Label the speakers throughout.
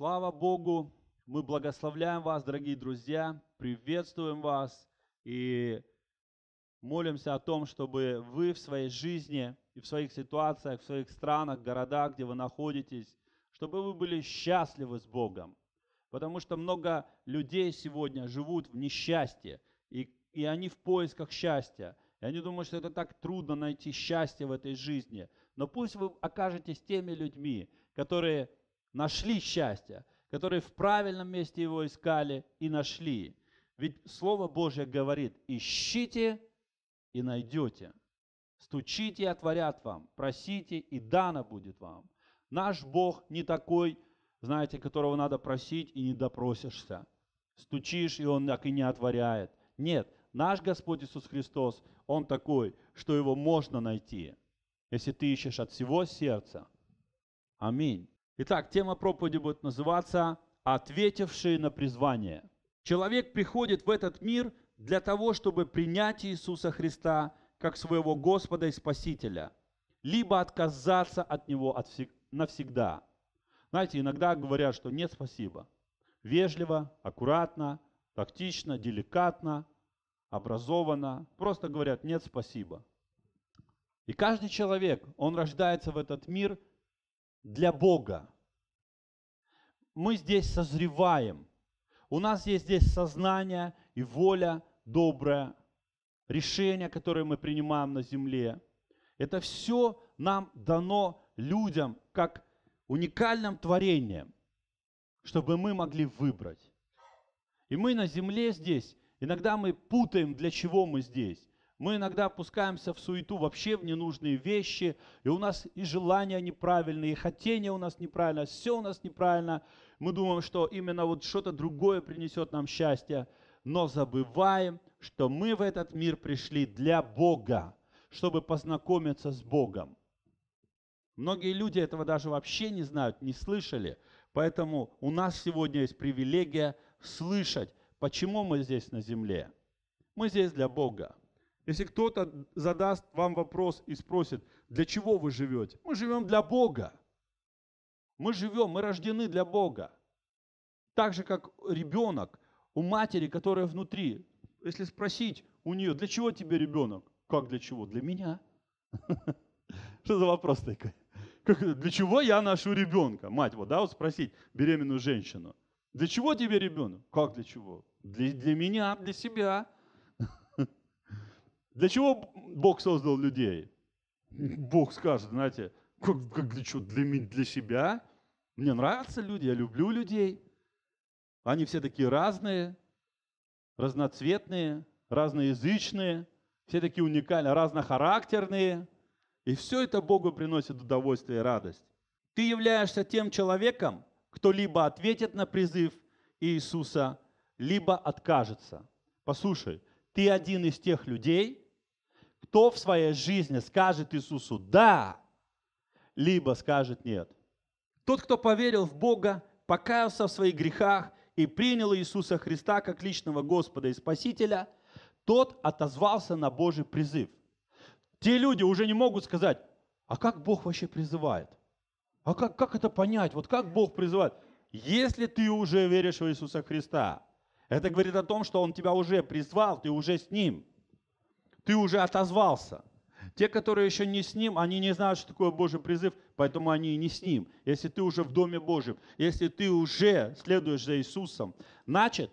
Speaker 1: Слава Богу! Мы благословляем вас, дорогие друзья, приветствуем вас и молимся о том, чтобы вы в своей жизни и в своих ситуациях, в своих странах, городах, где вы находитесь, чтобы вы были счастливы с Богом. Потому что много людей сегодня живут в несчастье, и, и они в поисках счастья. И они думают, что это так трудно найти счастье в этой жизни. Но пусть вы окажетесь теми людьми, которые нашли счастье, которые в правильном месте его искали и нашли. Ведь Слово Божье говорит, ищите и найдете. Стучите и отворят вам, просите и дано будет вам. Наш Бог не такой, знаете, которого надо просить и не допросишься. Стучишь, и Он так и не отворяет. Нет, наш Господь Иисус Христос, Он такой, что Его можно найти, если ты ищешь от всего сердца. Аминь. Итак, тема проповеди будет называться «Ответившие на призвание». Человек приходит в этот мир для того, чтобы принять Иисуса Христа как своего Господа и Спасителя, либо отказаться от Него навсегда. Знаете, иногда говорят, что нет, спасибо. Вежливо, аккуратно, тактично, деликатно, образованно. Просто говорят, нет, спасибо. И каждый человек, он рождается в этот мир – для Бога. Мы здесь созреваем. У нас есть здесь сознание и воля добрая, решения, которые мы принимаем на земле. Это все нам дано людям как уникальным творением, чтобы мы могли выбрать. И мы на земле здесь, иногда мы путаем, для чего мы здесь. Мы иногда опускаемся в суету, вообще в ненужные вещи, и у нас и желания неправильные, и хотения у нас неправильно, все у нас неправильно. Мы думаем, что именно вот что-то другое принесет нам счастье, но забываем, что мы в этот мир пришли для Бога, чтобы познакомиться с Богом. Многие люди этого даже вообще не знают, не слышали. Поэтому у нас сегодня есть привилегия слышать, почему мы здесь на земле. Мы здесь для Бога. Если кто-то задаст вам вопрос и спросит, для чего вы живете? Мы живем для Бога. Мы живем, мы рождены для Бога. Так же, как ребенок у матери, которая внутри. Если спросить у нее, для чего тебе ребенок? Как для чего? Для меня. Что за вопрос такой? Как, для чего я ношу ребенка? Мать, вот, да, вот спросить беременную женщину. Для чего тебе ребенок? Как для чего? Для, для меня, для себя. Для чего Бог создал людей? Бог скажет, знаете, как, как для чего? Для, для себя? Мне нравятся люди, я люблю людей. Они все такие разные, разноцветные, разноязычные, все такие уникальные, разнохарактерные. И все это Богу приносит удовольствие и радость. Ты являешься тем человеком, кто либо ответит на призыв Иисуса, либо откажется. Послушай, ты один из тех людей, кто в своей жизни скажет Иисусу «да», либо скажет «нет». Тот, кто поверил в Бога, покаялся в своих грехах и принял Иисуса Христа как личного Господа и Спасителя, тот отозвался на Божий призыв. Те люди уже не могут сказать, а как Бог вообще призывает? А как, как это понять? Вот как Бог призывает? Если ты уже веришь в Иисуса Христа, это говорит о том, что Он тебя уже призвал, ты уже с Ним, ты уже отозвался. Те, которые еще не с Ним, они не знают, что такое Божий призыв, поэтому они не с Ним. Если ты уже в Доме Божьем, если ты уже следуешь за Иисусом, значит,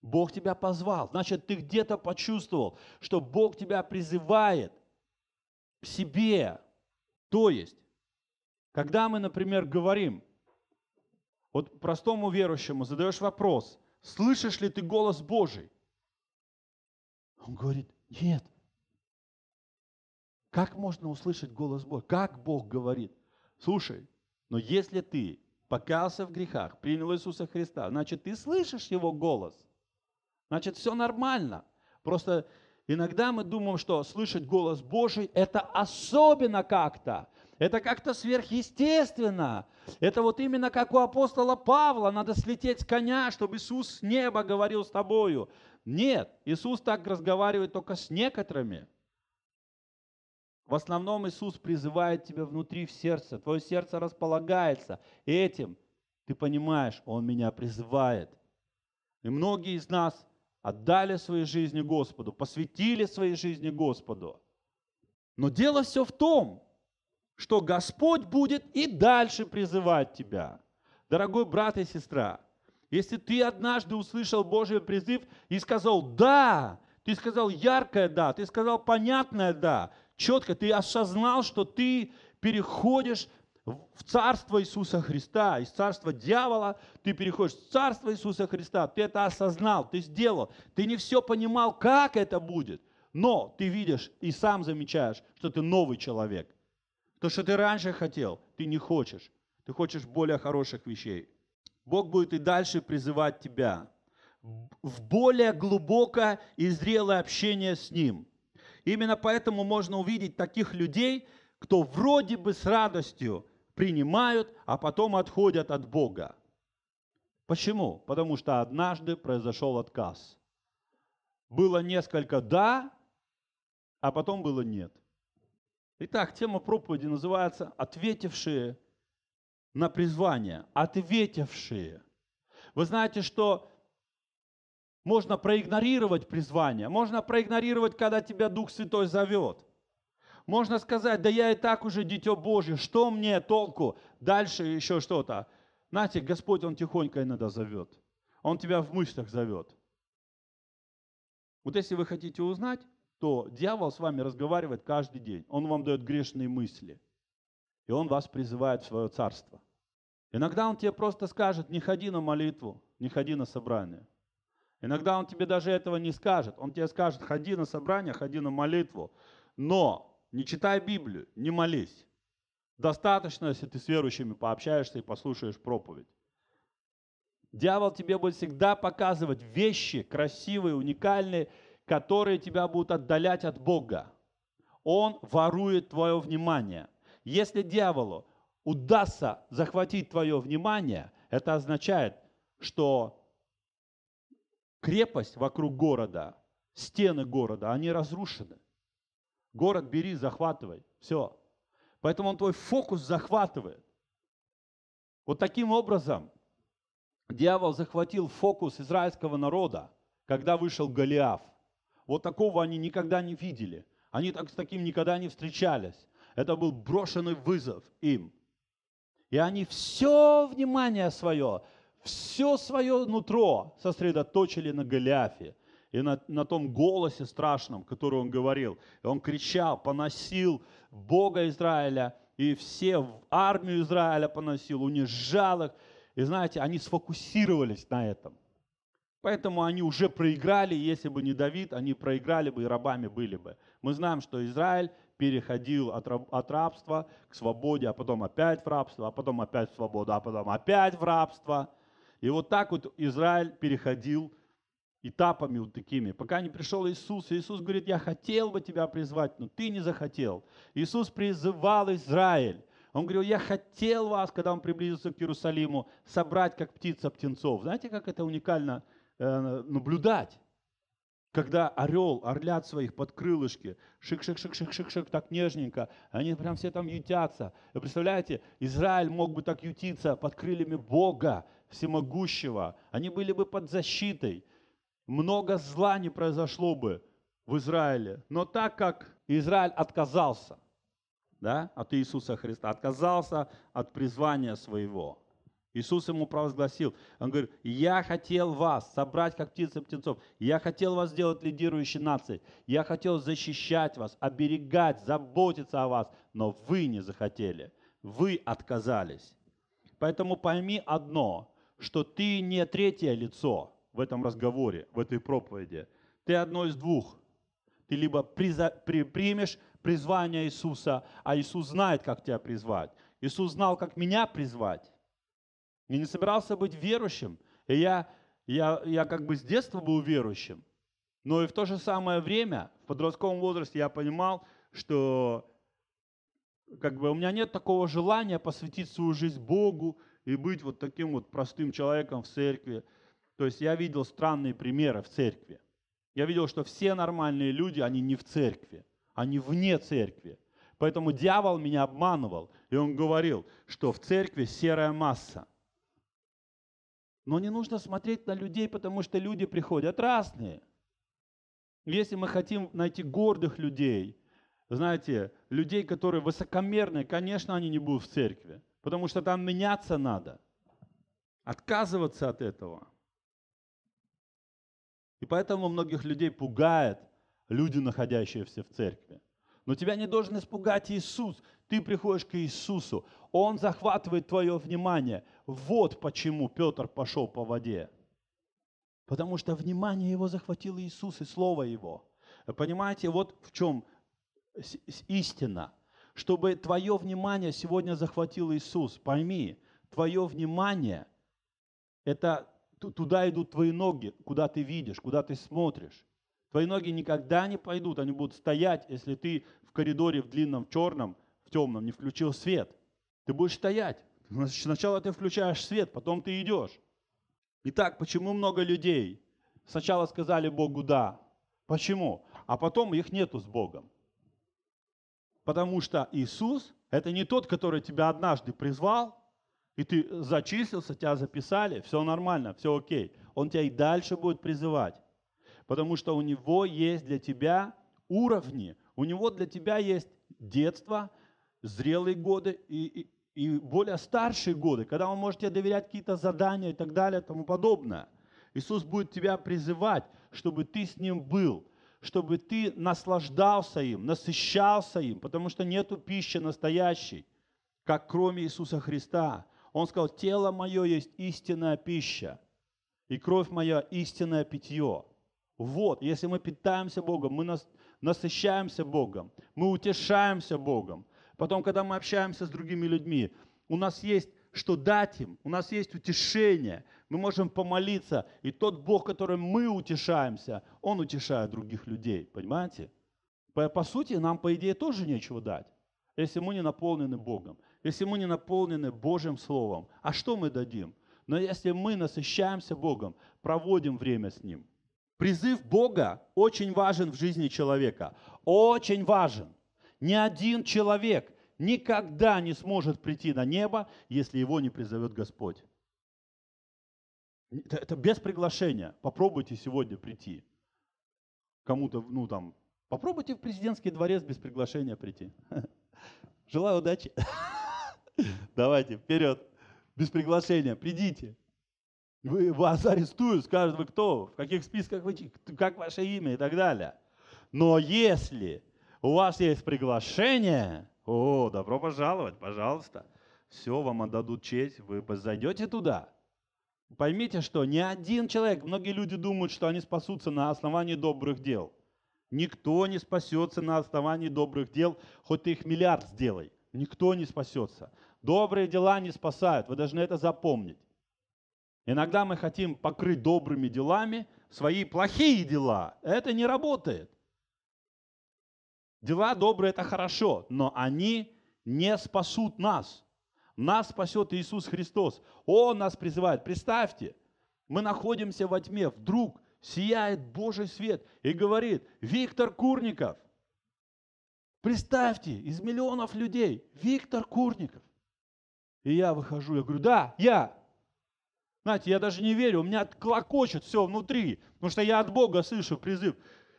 Speaker 1: Бог тебя позвал, значит, ты где-то почувствовал, что Бог тебя призывает к себе. То есть, когда мы, например, говорим, вот простому верующему задаешь вопрос, слышишь ли ты голос Божий? Он говорит, нет. Как можно услышать голос Бога? Как Бог говорит? Слушай, но если ты покаялся в грехах, принял Иисуса Христа, значит, ты слышишь Его голос. Значит, все нормально. Просто иногда мы думаем, что слышать голос Божий – это особенно как-то. Это как-то сверхъестественно. Это вот именно как у апостола Павла, надо слететь с коня, чтобы Иисус с неба говорил с тобою. Нет, Иисус так разговаривает только с некоторыми. В основном Иисус призывает тебя внутри в сердце, твое сердце располагается этим. Ты понимаешь, Он меня призывает. И многие из нас отдали свои жизни Господу, посвятили свои жизни Господу. Но дело все в том, что Господь будет и дальше призывать тебя. Дорогой брат и сестра, если ты однажды услышал Божий призыв и сказал «да», ты сказал яркое «да», ты сказал понятное «да», четко ты осознал, что ты переходишь в царство Иисуса Христа, из царства дьявола ты переходишь в царство Иисуса Христа, ты это осознал, ты сделал, ты не все понимал, как это будет, но ты видишь и сам замечаешь, что ты новый человек – то, что ты раньше хотел, ты не хочешь. Ты хочешь более хороших вещей. Бог будет и дальше призывать тебя в более глубокое и зрелое общение с Ним. Именно поэтому можно увидеть таких людей, кто вроде бы с радостью принимают, а потом отходят от Бога. Почему? Потому что однажды произошел отказ. Было несколько «да», а потом было «нет». Итак, тема проповеди называется «Ответившие на призвание». Ответившие. Вы знаете, что можно проигнорировать призвание, можно проигнорировать, когда тебя Дух Святой зовет. Можно сказать, да я и так уже дитё Божье, что мне толку, дальше еще что-то. Знаете, Господь, Он тихонько иногда зовет. Он тебя в мыслях зовет. Вот если вы хотите узнать, то дьявол с вами разговаривает каждый день. Он вам дает грешные мысли. И он вас призывает в свое царство. Иногда он тебе просто скажет, не ходи на молитву, не ходи на собрание. Иногда он тебе даже этого не скажет. Он тебе скажет, ходи на собрание, ходи на молитву. Но не читай Библию, не молись. Достаточно, если ты с верующими пообщаешься и послушаешь проповедь. Дьявол тебе будет всегда показывать вещи красивые, уникальные, которые тебя будут отдалять от Бога. Он ворует твое внимание. Если дьяволу удастся захватить твое внимание, это означает, что крепость вокруг города, стены города, они разрушены. Город бери, захватывай. Все. Поэтому он твой фокус захватывает. Вот таким образом дьявол захватил фокус израильского народа, когда вышел Голиаф. Вот такого они никогда не видели. Они так с таким никогда не встречались. Это был брошенный вызов им. И они все внимание свое, все свое нутро сосредоточили на Голиафе и на, на том голосе страшном, который он говорил. И он кричал, поносил Бога Израиля, и все в армию Израиля поносил, унижал их. И знаете, они сфокусировались на этом. Поэтому они уже проиграли, если бы не Давид, они проиграли бы и рабами были бы. Мы знаем, что Израиль переходил от, раб, от рабства к свободе, а потом опять в рабство, а потом опять в свободу, а потом опять в рабство. И вот так вот Израиль переходил этапами вот такими, пока не пришел Иисус. И Иисус говорит, я хотел бы тебя призвать, но ты не захотел. Иисус призывал Израиль. Он говорил, я хотел вас, когда он приблизился к Иерусалиму, собрать как птица птенцов. Знаете, как это уникально Э, наблюдать, когда орел, орлят своих под крылышки, шик-шик-шик-шик-шик-шик, так нежненько, они прям все там ютятся. Вы представляете, Израиль мог бы так ютиться под крыльями Бога всемогущего. Они были бы под защитой. Много зла не произошло бы в Израиле. Но так как Израиль отказался да, от Иисуса Христа, отказался от призвания своего – Иисус ему провозгласил, он говорит, я хотел вас собрать, как птицы птенцов, я хотел вас сделать лидирующей нацией, я хотел защищать вас, оберегать, заботиться о вас, но вы не захотели, вы отказались. Поэтому пойми одно, что ты не третье лицо в этом разговоре, в этой проповеди. Ты одно из двух. Ты либо приза, при, примешь призвание Иисуса, а Иисус знает, как тебя призвать. Иисус знал, как меня призвать и не собирался быть верующим. И я, я, я как бы с детства был верующим, но и в то же самое время, в подростковом возрасте я понимал, что как бы у меня нет такого желания посвятить свою жизнь Богу и быть вот таким вот простым человеком в церкви. То есть я видел странные примеры в церкви. Я видел, что все нормальные люди, они не в церкви, они вне церкви. Поэтому дьявол меня обманывал, и он говорил, что в церкви серая масса. Но не нужно смотреть на людей, потому что люди приходят разные. Если мы хотим найти гордых людей, знаете, людей, которые высокомерные, конечно, они не будут в церкви, потому что там меняться надо, отказываться от этого. И поэтому многих людей пугает люди, находящиеся в церкви. Но тебя не должен испугать Иисус. Ты приходишь к Иисусу. Он захватывает твое внимание. Вот почему Петр пошел по воде. Потому что внимание его захватил Иисус и Слово Его. Понимаете, вот в чем истина. Чтобы твое внимание сегодня захватил Иисус. Пойми, твое внимание – это туда идут твои ноги, куда ты видишь, куда ты смотришь. Твои ноги никогда не пойдут, они будут стоять, если ты в коридоре в длинном, в черном, в темном не включил свет. Ты будешь стоять. Сначала ты включаешь свет, потом ты идешь. Итак, почему много людей сначала сказали Богу «да»? Почему? А потом их нету с Богом. Потому что Иисус – это не тот, который тебя однажды призвал, и ты зачислился, тебя записали, все нормально, все окей. Он тебя и дальше будет призывать. Потому что у него есть для тебя уровни. У него для тебя есть детство, зрелые годы и, и, и более старшие годы, когда он может тебе доверять какие-то задания и так далее и тому подобное. Иисус будет тебя призывать, чтобы ты с ним был, чтобы ты наслаждался им, насыщался им, потому что нету пищи настоящей, как кроме Иисуса Христа. Он сказал, тело мое есть истинная пища, и кровь моя истинное питье. Вот, если мы питаемся Богом, мы нас, насыщаемся Богом, мы утешаемся Богом. Потом, когда мы общаемся с другими людьми, у нас есть что дать им, у нас есть утешение, мы можем помолиться, и тот Бог, которым мы утешаемся, Он утешает других людей, понимаете? По, по сути, нам, по идее, тоже нечего дать, если мы не наполнены Богом, если мы не наполнены Божьим Словом. А что мы дадим? Но если мы насыщаемся Богом, проводим время с Ним, Призыв Бога очень важен в жизни человека. Очень важен. Ни один человек никогда не сможет прийти на небо, если его не призовет Господь. Это, это без приглашения. Попробуйте сегодня прийти. Кому-то, ну там, попробуйте в президентский дворец без приглашения прийти. Желаю удачи. Давайте, вперед. Без приглашения. Придите. Вы, вас арестуют, скажут, вы кто, в каких списках вы, как ваше имя и так далее. Но если у вас есть приглашение, о, добро пожаловать, пожалуйста, все, вам отдадут честь, вы зайдете туда. Поймите, что ни один человек, многие люди думают, что они спасутся на основании добрых дел. Никто не спасется на основании добрых дел, хоть ты их миллиард сделай. Никто не спасется. Добрые дела не спасают, вы должны это запомнить. Иногда мы хотим покрыть добрыми делами свои плохие дела. Это не работает. Дела добрые – это хорошо, но они не спасут нас. Нас спасет Иисус Христос. Он нас призывает. Представьте, мы находимся во тьме. Вдруг сияет Божий свет и говорит, Виктор Курников, представьте, из миллионов людей, Виктор Курников. И я выхожу, я говорю, да, я, знаете, я даже не верю, у меня клокочет все внутри, потому что я от Бога слышу призыв.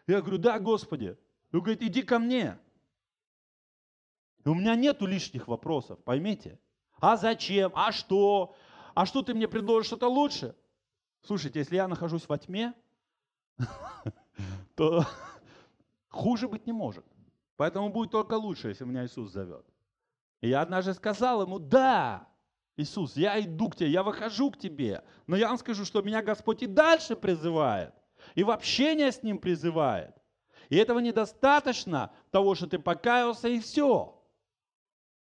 Speaker 1: Я говорю, да, Господи. И он говорит, иди ко мне. И у меня нету лишних вопросов, поймите. А зачем? А что? А что ты мне предложишь что-то лучше? Слушайте, если я нахожусь во тьме, то хуже быть не может. Поэтому будет только лучше, если меня Иисус зовет. И я однажды сказал ему, да, Иисус, я иду к тебе, я выхожу к тебе, но я вам скажу, что меня Господь и дальше призывает, и в общение с Ним призывает. И этого недостаточно того, что ты покаялся и все.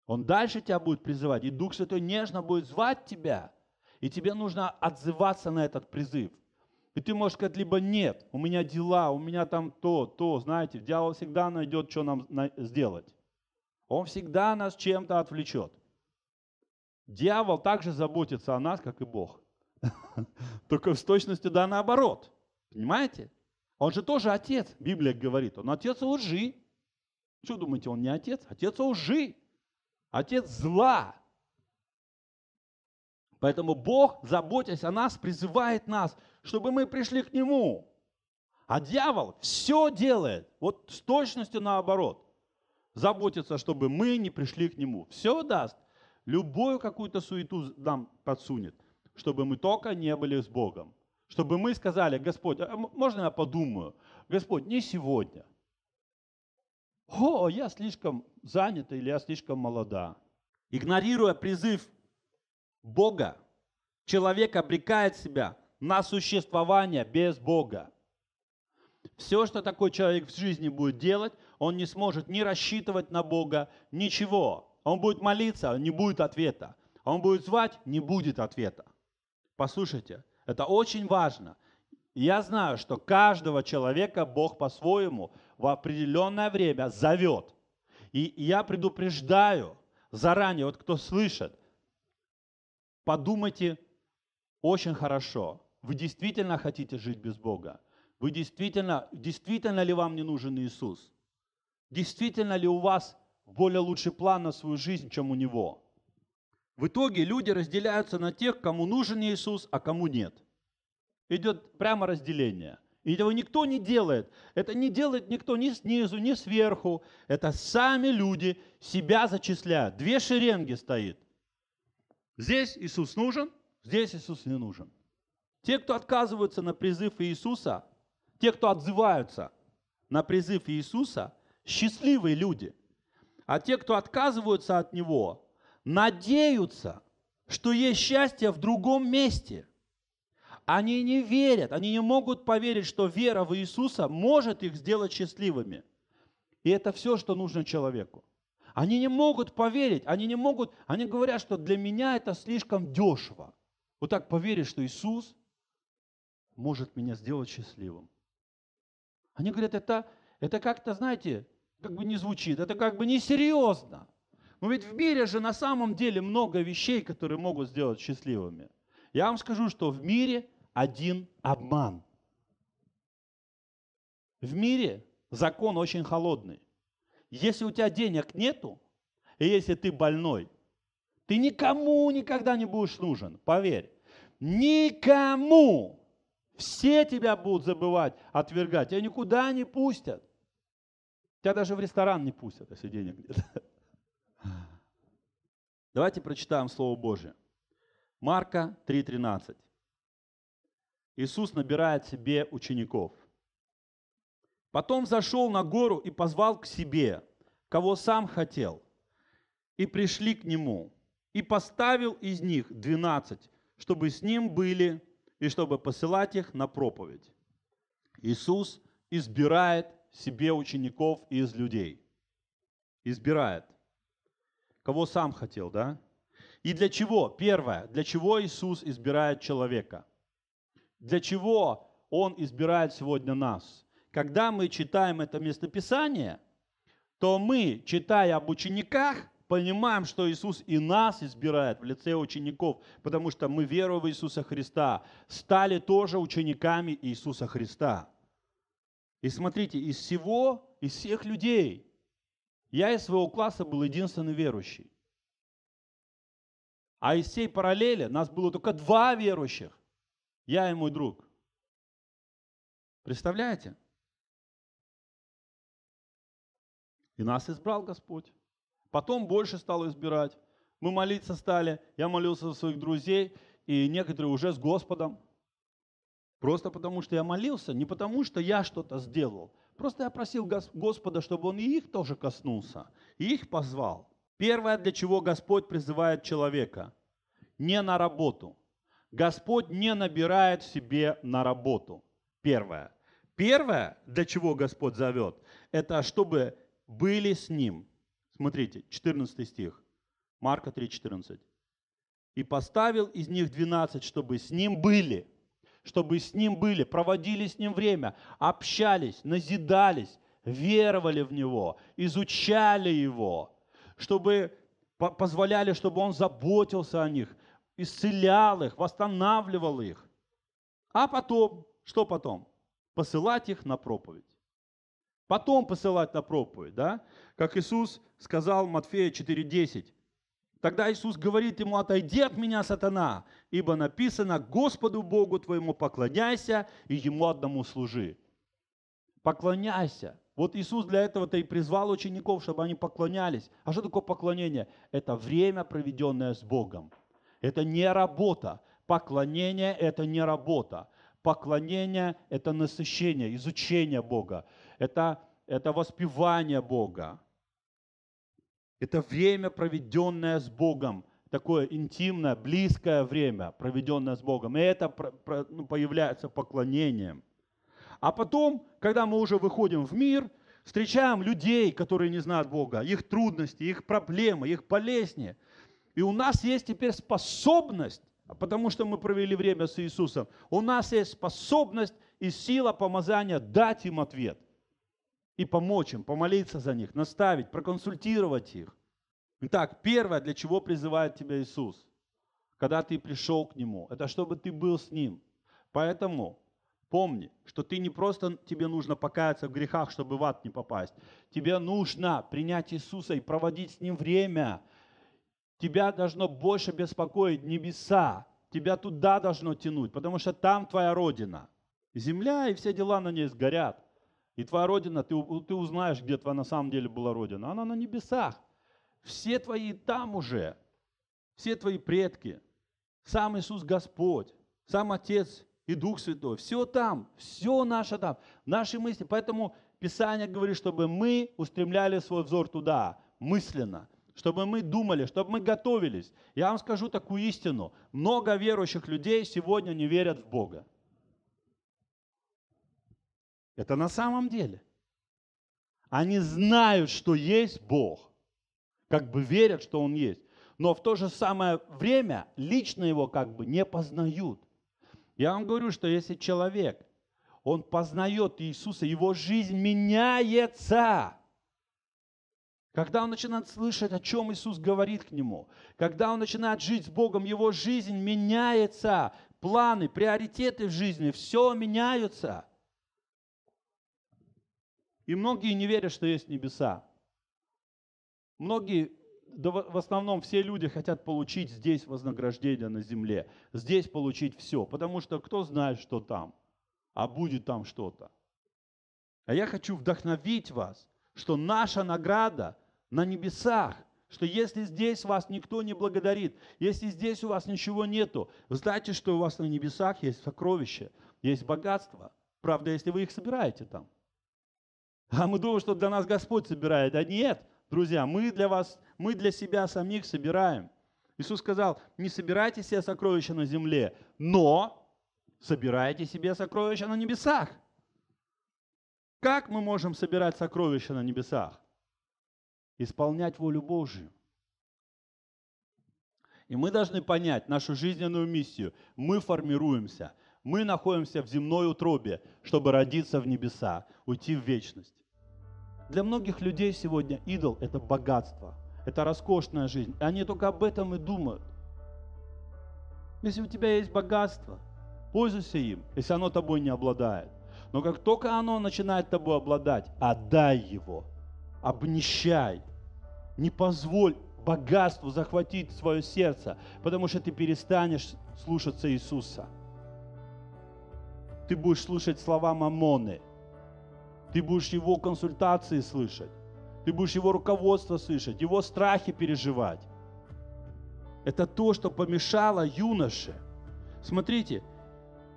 Speaker 1: Он дальше тебя будет призывать, и Дух Святой нежно будет звать тебя, и тебе нужно отзываться на этот призыв. И ты можешь сказать, либо нет, у меня дела, у меня там то, то, знаете, дьявол всегда найдет, что нам сделать. Он всегда нас чем-то отвлечет. Дьявол также заботится о нас, как и Бог. Только с точностью да наоборот. Понимаете? Он же тоже отец, Библия говорит. Он отец лжи. Что думаете, он не отец? Отец лжи. Отец зла. Поэтому Бог, заботясь о нас, призывает нас, чтобы мы пришли к Нему. А дьявол все делает, вот с точностью наоборот. Заботится, чтобы мы не пришли к Нему. Все даст – любую какую-то суету нам подсунет, чтобы мы только не были с Богом. Чтобы мы сказали, Господь, а можно я подумаю? Господь, не сегодня. О, я слишком занята или я слишком молода. Игнорируя призыв Бога, человек обрекает себя на существование без Бога. Все, что такой человек в жизни будет делать, он не сможет ни рассчитывать на Бога, ничего. А он будет молиться, не будет ответа. А он будет звать, не будет ответа. Послушайте, это очень важно. Я знаю, что каждого человека Бог по-своему в определенное время зовет. И я предупреждаю заранее, вот кто слышит, подумайте очень хорошо. Вы действительно хотите жить без Бога? Вы действительно, действительно ли вам не нужен Иисус? Действительно ли у вас более лучший план на свою жизнь, чем у него. В итоге люди разделяются на тех, кому нужен Иисус, а кому нет. Идет прямо разделение. И этого никто не делает. Это не делает никто ни снизу, ни сверху. Это сами люди себя зачисляют. Две шеренги стоит. Здесь Иисус нужен, здесь Иисус не нужен. Те, кто отказываются на призыв Иисуса, те, кто отзываются на призыв Иисуса, счастливые люди – а те, кто отказываются от него, надеются, что есть счастье в другом месте. Они не верят, они не могут поверить, что вера в Иисуса может их сделать счастливыми. И это все, что нужно человеку. Они не могут поверить, они не могут, они говорят, что для меня это слишком дешево. Вот так поверить, что Иисус может меня сделать счастливым. Они говорят, это, это как-то, знаете, как бы не звучит, это как бы несерьезно. Но ведь в мире же на самом деле много вещей, которые могут сделать счастливыми. Я вам скажу, что в мире один обман. В мире закон очень холодный. Если у тебя денег нету, и если ты больной, ты никому никогда не будешь нужен, поверь. Никому. Все тебя будут забывать, отвергать. Тебя никуда не пустят. Тебя даже в ресторан не пустят, если денег нет. Давайте прочитаем Слово Божие. Марка 3.13. Иисус набирает себе учеников. Потом зашел на гору и позвал к себе, кого сам хотел. И пришли к нему. И поставил из них двенадцать, чтобы с ним были и чтобы посылать их на проповедь. Иисус избирает себе учеников из людей. Избирает. Кого сам хотел, да? И для чего? Первое. Для чего Иисус избирает человека? Для чего Он избирает сегодня нас? Когда мы читаем это местописание, то мы, читая об учениках, понимаем, что Иисус и нас избирает в лице учеников, потому что мы, веруя в Иисуса Христа, стали тоже учениками Иисуса Христа. И смотрите, из всего, из всех людей, я из своего класса был единственный верующий. А из всей параллели нас было только два верующих. Я и мой друг. Представляете? И нас избрал Господь. Потом больше стал избирать. Мы молиться стали. Я молился за своих друзей. И некоторые уже с Господом. Просто потому, что я молился, не потому, что я что-то сделал. Просто я просил Господа, чтобы Он и их тоже коснулся, и их позвал. Первое, для чего Господь призывает человека – не на работу. Господь не набирает в себе на работу. Первое. Первое, для чего Господь зовет, это чтобы были с Ним. Смотрите, 14 стих, Марка 3,14. «И поставил из них 12, чтобы с Ним были» чтобы с Ним были, проводили с Ним время, общались, назидались, веровали в Него, изучали Его, чтобы позволяли, чтобы Он заботился о них, исцелял их, восстанавливал их. А потом, что потом? Посылать их на проповедь. Потом посылать на проповедь, да? Как Иисус сказал Матфея 4.10, Тогда Иисус говорит ему, отойди от меня, сатана, ибо написано, Господу Богу твоему поклоняйся и ему одному служи. Поклоняйся. Вот Иисус для этого-то и призвал учеников, чтобы они поклонялись. А что такое поклонение? Это время, проведенное с Богом. Это не работа. Поклонение – это не работа. Поклонение – это насыщение, изучение Бога. Это, это воспевание Бога. Это время, проведенное с Богом, такое интимное, близкое время, проведенное с Богом. И это ну, появляется поклонением. А потом, когда мы уже выходим в мир, встречаем людей, которые не знают Бога, их трудности, их проблемы, их болезни. И у нас есть теперь способность, потому что мы провели время с Иисусом, у нас есть способность и сила помазания дать им ответ – и помочь им, помолиться за них, наставить, проконсультировать их. Итак, первое, для чего призывает тебя Иисус, когда ты пришел к Нему, это чтобы ты был с Ним. Поэтому помни, что ты не просто тебе нужно покаяться в грехах, чтобы в ад не попасть. Тебе нужно принять Иисуса и проводить с Ним время. Тебя должно больше беспокоить небеса. Тебя туда должно тянуть, потому что там твоя родина. Земля и все дела на ней сгорят. И твоя родина, ты, ты узнаешь, где твоя на самом деле была родина. Она на небесах. Все твои там уже. Все твои предки. Сам Иисус Господь. Сам Отец и Дух Святой. Все там. Все наше там. Наши мысли. Поэтому Писание говорит, чтобы мы устремляли свой взор туда, мысленно чтобы мы думали, чтобы мы готовились. Я вам скажу такую истину. Много верующих людей сегодня не верят в Бога. Это на самом деле. Они знают, что есть Бог, как бы верят, что Он есть, но в то же самое время лично Его как бы не познают. Я вам говорю, что если человек, он познает Иисуса, его жизнь меняется. Когда он начинает слышать, о чем Иисус говорит к нему, когда он начинает жить с Богом, его жизнь меняется, планы, приоритеты в жизни, все меняются – и многие не верят, что есть небеса. Многие, да в основном все люди хотят получить здесь вознаграждение на земле, здесь получить все, потому что кто знает, что там, а будет там что-то. А я хочу вдохновить вас, что наша награда на небесах, что если здесь вас никто не благодарит, если здесь у вас ничего нету, знайте, что у вас на небесах есть сокровища, есть богатство. Правда, если вы их собираете там – а мы думаем, что для нас Господь собирает. А нет, друзья, мы для вас, мы для себя самих собираем. Иисус сказал, не собирайте себе сокровища на земле, но собирайте себе сокровища на небесах. Как мы можем собирать сокровища на небесах? Исполнять волю Божию. И мы должны понять нашу жизненную миссию. Мы формируемся. Мы находимся в земной утробе, чтобы родиться в небеса, уйти в вечность. Для многих людей сегодня идол – это богатство, это роскошная жизнь. И они только об этом и думают. Если у тебя есть богатство, пользуйся им, если оно тобой не обладает. Но как только оно начинает тобой обладать, отдай его, обнищай. Не позволь богатству захватить свое сердце, потому что ты перестанешь слушаться Иисуса. Ты будешь слушать слова Мамоны – ты будешь его консультации слышать. Ты будешь его руководство слышать, его страхи переживать. Это то, что помешало юноше. Смотрите,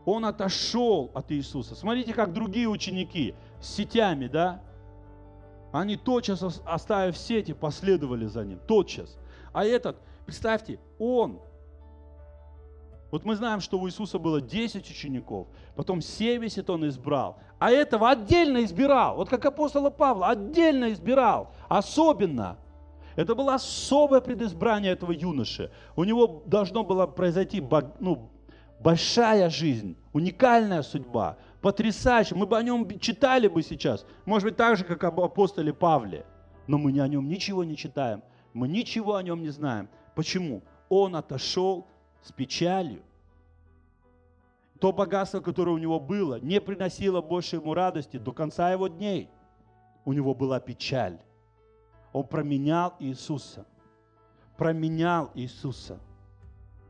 Speaker 1: он отошел от Иисуса. Смотрите, как другие ученики с сетями, да? Они тотчас, оставив сети, последовали за ним. Тотчас. А этот, представьте, он вот мы знаем, что у Иисуса было 10 учеников, потом 70 он избрал, а этого отдельно избирал, вот как апостола Павла, отдельно избирал, особенно. Это было особое предизбрание этого юноши. У него должно было произойти ну, большая жизнь, уникальная судьба, потрясающая. Мы бы о нем читали бы сейчас, может быть, так же, как об апостоле Павле. Но мы о нем ничего не читаем, мы ничего о нем не знаем. Почему? Он отошел с печалью. То богатство, которое у него было, не приносило больше ему радости до конца его дней. У него была печаль. Он променял Иисуса. Променял Иисуса.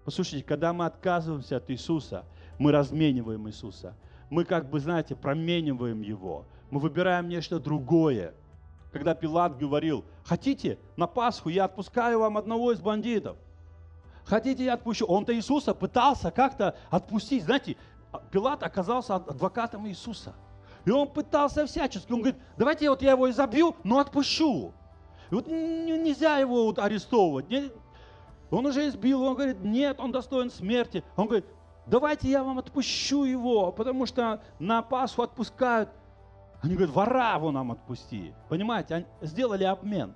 Speaker 1: Послушайте, когда мы отказываемся от Иисуса, мы размениваем Иисуса. Мы как бы, знаете, промениваем Его. Мы выбираем нечто другое. Когда Пилат говорил, хотите, на Пасху я отпускаю вам одного из бандитов – хотите, я отпущу. Он-то Иисуса пытался как-то отпустить. Знаете, Пилат оказался адвокатом Иисуса. И он пытался всячески. Он говорит, давайте вот я его и забью, но отпущу. И вот нельзя его вот арестовывать. Он уже избил, он говорит, нет, он достоин смерти. Он говорит, давайте я вам отпущу его, потому что на Пасху отпускают. Они говорят, вора вы нам отпусти. Понимаете, они сделали обмен.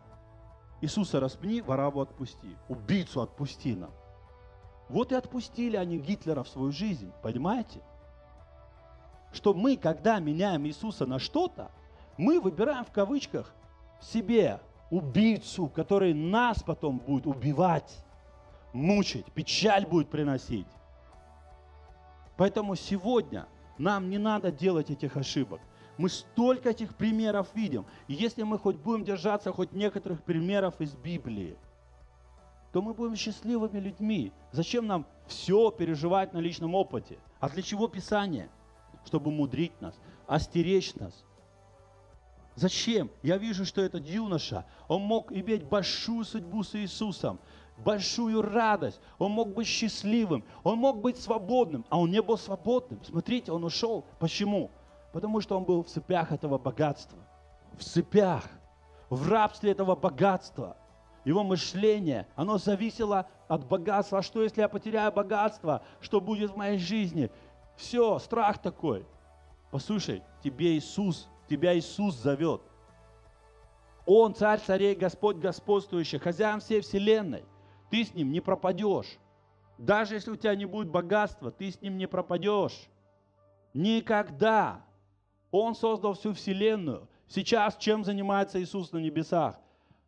Speaker 1: Иисуса распни, вораву отпусти. Убийцу отпусти нам. Вот и отпустили они Гитлера в свою жизнь, понимаете? Что мы, когда меняем Иисуса на что-то, мы выбираем в кавычках себе убийцу, который нас потом будет убивать, мучить, печаль будет приносить. Поэтому сегодня нам не надо делать этих ошибок. Мы столько этих примеров видим. И если мы хоть будем держаться хоть некоторых примеров из Библии – то мы будем счастливыми людьми. Зачем нам все переживать на личном опыте? А для чего Писание? Чтобы мудрить нас, остеречь нас. Зачем? Я вижу, что этот юноша, он мог иметь большую судьбу с Иисусом, большую радость, он мог быть счастливым, он мог быть свободным, а он не был свободным. Смотрите, он ушел. Почему? Потому что он был в цепях этого богатства. В цепях, в рабстве этого богатства – его мышление, оно зависело от богатства. А что, если я потеряю богатство? Что будет в моей жизни? Все, страх такой. Послушай, тебе Иисус, тебя Иисус зовет. Он царь царей, Господь господствующий, хозяин всей вселенной. Ты с ним не пропадешь. Даже если у тебя не будет богатства, ты с ним не пропадешь. Никогда. Он создал всю вселенную. Сейчас чем занимается Иисус на небесах?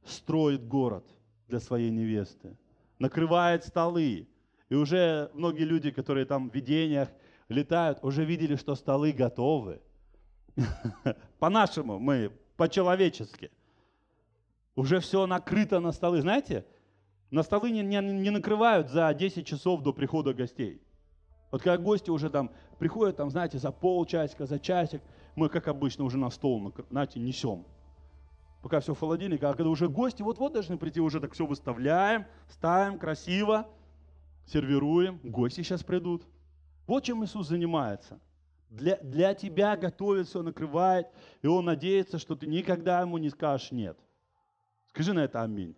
Speaker 1: строит город для своей невесты, накрывает столы. И уже многие люди, которые там в видениях летают, уже видели, что столы готовы. По-нашему мы, по-человечески. Уже все накрыто на столы. Знаете, на столы не, не, не накрывают за 10 часов до прихода гостей. Вот когда гости уже там приходят, там, знаете, за полчасика, за часик, мы, как обычно, уже на стол, знаете, несем пока все в холодильнике, а когда уже гости вот-вот должны прийти, уже так все выставляем, ставим красиво, сервируем, гости сейчас придут. Вот чем Иисус занимается. Для, для тебя готовит, все накрывает, и Он надеется, что ты никогда Ему не скажешь «нет». Скажи на это «Аминь».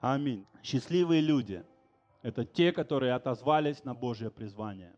Speaker 1: Аминь. Счастливые люди – это те, которые отозвались на Божье призвание.